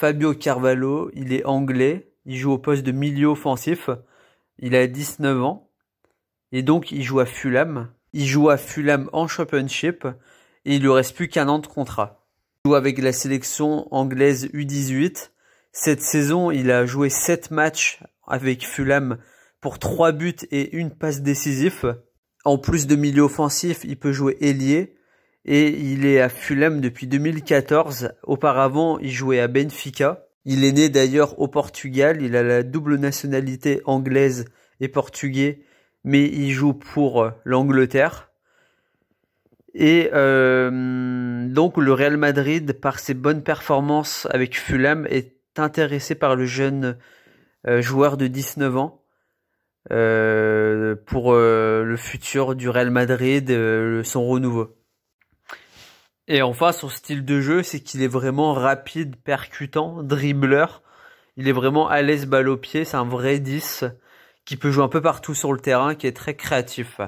Fabio Carvalho, il est anglais, il joue au poste de milieu offensif, il a 19 ans, et donc il joue à Fulham. Il joue à Fulham en Championship, et il lui reste plus qu'un an de contrat. Il joue avec la sélection anglaise U18. Cette saison, il a joué 7 matchs avec Fulham pour 3 buts et une passe décisive. En plus de milieu offensif, il peut jouer ailier, et il est à Fulham depuis 2014. Auparavant, il jouait à Benfica. Il est né d'ailleurs au Portugal, il a la double nationalité anglaise et portugais, mais il joue pour euh, l'Angleterre. Et euh, donc le Real Madrid, par ses bonnes performances avec Fulham, est intéressé par le jeune euh, joueur de 19 ans. pour le futur du Real Madrid, son renouveau. Et enfin, son style de jeu, c'est qu'il est vraiment rapide, percutant, dribbleur. Il est vraiment à l'aise balle au pied, c'est un vrai 10 qui peut jouer un peu partout sur le terrain, qui est très créatif.